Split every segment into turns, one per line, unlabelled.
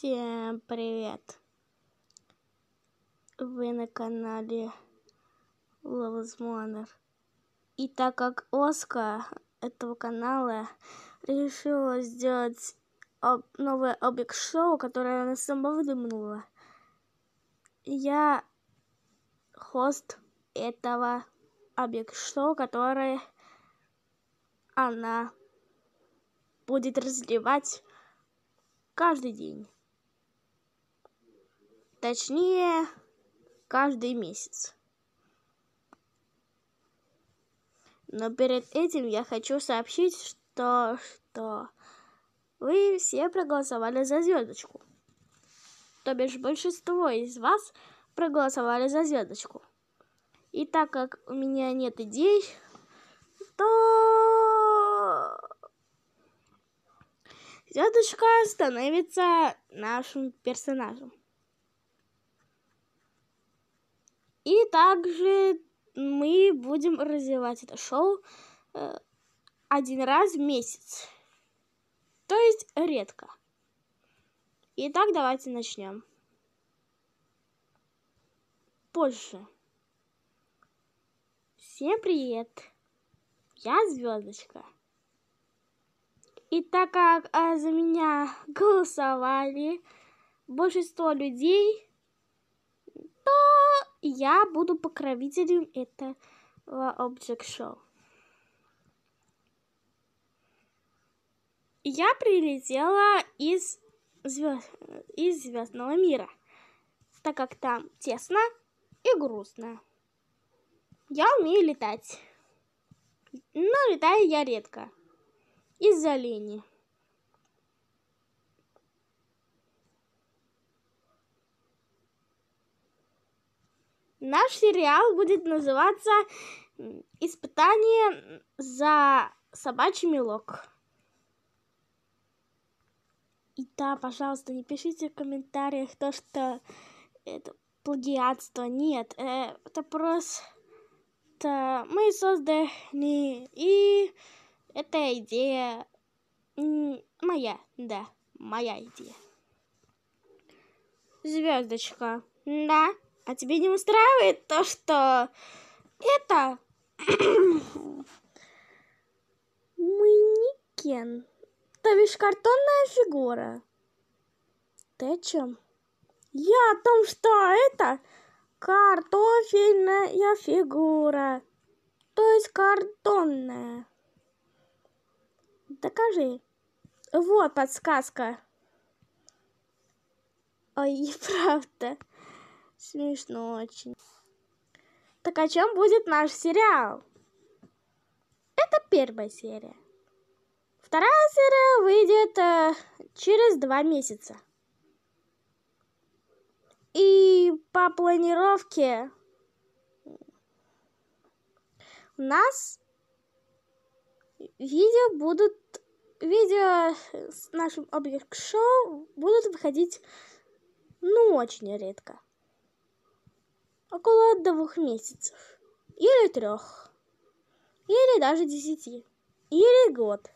Всем привет! Вы на канале Ловозмонер. И так как Оска этого канала решила сделать об новое объект-шоу, которое она сама выдумала, я хост этого объект-шоу, которое она будет разливать каждый день. Точнее, каждый месяц. Но перед этим я хочу сообщить, что, что вы все проголосовали за звездочку. То бишь большинство из вас проголосовали за звездочку. И так как у меня нет идей, то звездочка становится нашим персонажем. И также мы будем развивать это шоу э, один раз в месяц. То есть редко. Итак, давайте начнем. Позже. Всем привет. Я звездочка. И так как а, за меня голосовали большинство людей, что я буду покровителем этого э, Object Show. Я прилетела из, звезд... из Звездного мира, так как там тесно и грустно. Я умею летать, но летаю я редко из-за лени. Наш сериал будет называться «Испытание за собачий мелок». И да, пожалуйста, не пишите в комментариях то, что это плагиатство. Нет, э, это просто мы создали, и эта идея моя, да, моя идея. Звездочка, да. А тебе не устраивает то, что это манекен, то бишь картонная фигура? Ты о чем? Я о том, что это картофельная фигура, то есть картонная. Докажи. Вот подсказка. Ой, правда. Смешно очень. Так о чем будет наш сериал? Это первая серия. Вторая серия выйдет э, через два месяца. И по планировке у нас видео будут видео с нашим объект шоу будут выходить ну очень редко около двух месяцев, или трех, или даже десяти, или год.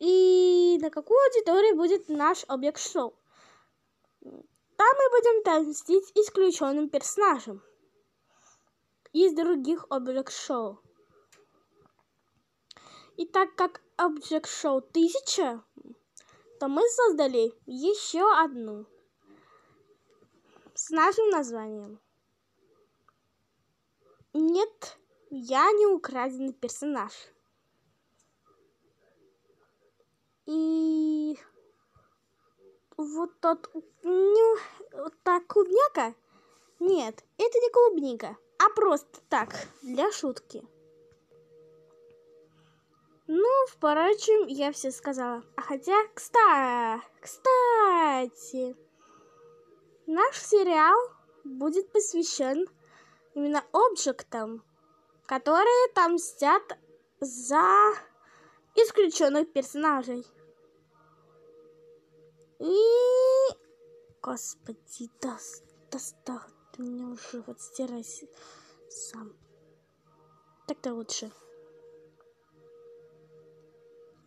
И на какую аудиторию будет наш объект шоу? Там мы будем танцевать исключенным персонажем из других объект шоу. И так как объект шоу тысяча, то мы создали еще одну с нашим названием. Нет, я не украденный персонаж. И вот тот ну, вот та клубника? Нет, это не клубника, а просто так, для шутки. Ну, впрочем, я все сказала. А хотя, кстати, кстати... Наш сериал будет посвящен именно объектам, которые там мстят за исключенных персонажей. И... Господи, до... достал ты меня уже, вот стирайся сам. Так-то лучше.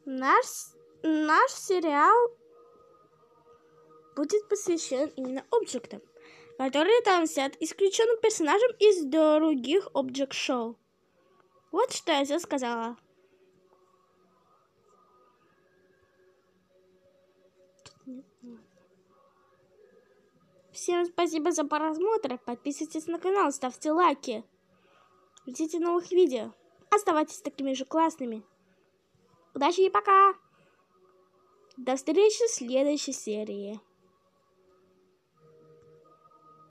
Наш, наш сериал будет посвящен именно объектам, которые там взят исключенным персонажем из других объект-шоу. Вот что я все сказала. Всем спасибо за просмотр. Подписывайтесь на канал, ставьте лайки. Ждите новых видео. Оставайтесь такими же классными. Удачи и пока! До встречи в следующей серии.